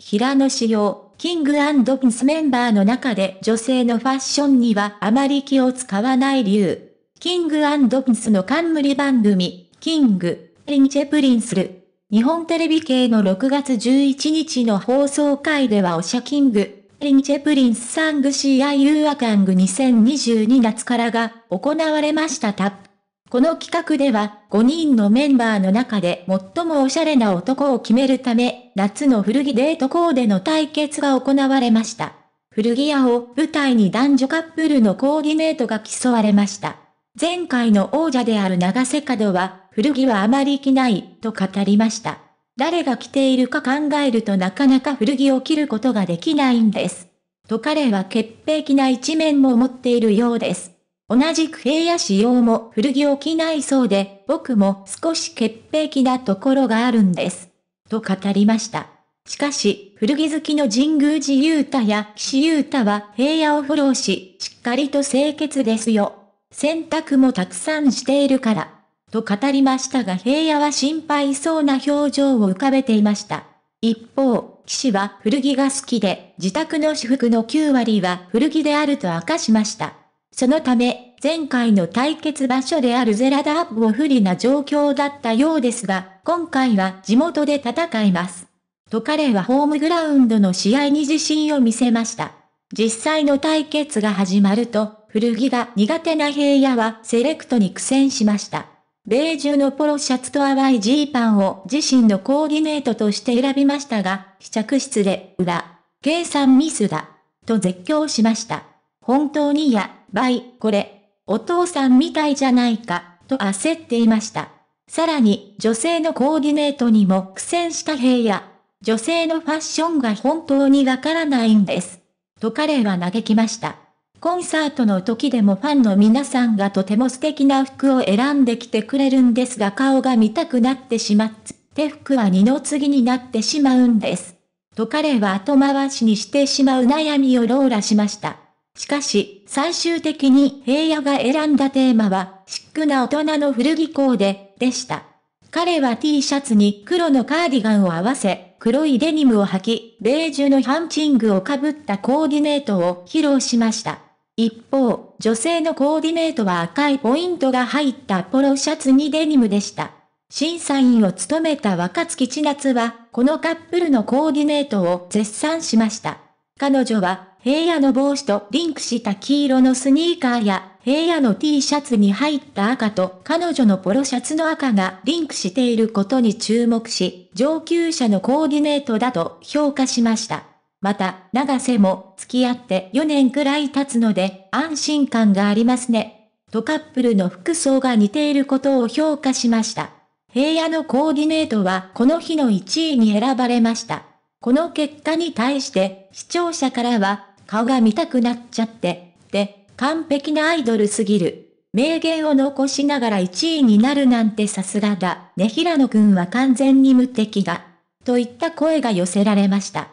平野紫耀、キングピンスメンバーの中で女性のファッションにはあまり気を使わない理由。キングピンスの冠番組、キング、リンチェプリンスル。日本テレビ系の6月11日の放送回ではオシャキング、リンチェプリンスサングシーアユーアカング2022夏からが行われましたタッこの企画では、5人のメンバーの中で最もおしゃれな男を決めるため、夏の古着デートコーデの対決が行われました。古着屋を舞台に男女カップルのコーディネートが競われました。前回の王者である長瀬角は、古着はあまり着ないと語りました。誰が着ているか考えるとなかなか古着を着ることができないんです。と彼は潔癖な一面も持っているようです。同じく平野仕様も古着を着ないそうで、僕も少し潔癖なところがあるんです。と語りました。しかし、古着好きの神宮寺雄太や岸雄太は平野をフォローし、しっかりと清潔ですよ。洗濯もたくさんしているから。と語りましたが平野は心配そうな表情を浮かべていました。一方、岸は古着が好きで、自宅の私服の9割は古着であると明かしました。そのため、前回の対決場所であるゼラダープを不利な状況だったようですが、今回は地元で戦います。と彼はホームグラウンドの試合に自信を見せました。実際の対決が始まると、古着が苦手な平野はセレクトに苦戦しました。ベージュのポロシャツと淡いジーパンを自身のコーディネートとして選びましたが、試着室で、裏、計算ミスだ、と絶叫しました。本当にや、ばい、これ、お父さんみたいじゃないか、と焦っていました。さらに、女性のコーディネートにも苦戦した平野。女性のファッションが本当にわからないんです。と彼は嘆きました。コンサートの時でもファンの皆さんがとても素敵な服を選んできてくれるんですが顔が見たくなってしまって服は二の次になってしまうんです。と彼は後回しにしてしまう悩みをローラしました。しかし、最終的に平野が選んだテーマは、シックな大人の古着コーデ、でした。彼は T シャツに黒のカーディガンを合わせ、黒いデニムを履き、ベージュのハンチングをかぶったコーディネートを披露しました。一方、女性のコーディネートは赤いポイントが入ったポロシャツにデニムでした。審査員を務めた若月千夏は、このカップルのコーディネートを絶賛しました。彼女は、平野の帽子とリンクした黄色のスニーカーや、平野の T シャツに入った赤と彼女のポロシャツの赤がリンクしていることに注目し、上級者のコーディネートだと評価しました。また、長瀬も付き合って4年くらい経つので安心感がありますね。とカップルの服装が似ていることを評価しました。平野のコーディネートはこの日の1位に選ばれました。この結果に対して視聴者からは顔が見たくなっちゃって、で、完璧なアイドルすぎる。名言を残しながら1位になるなんてさすがだ。ね、平野くんは完全に無敵だ。といった声が寄せられました。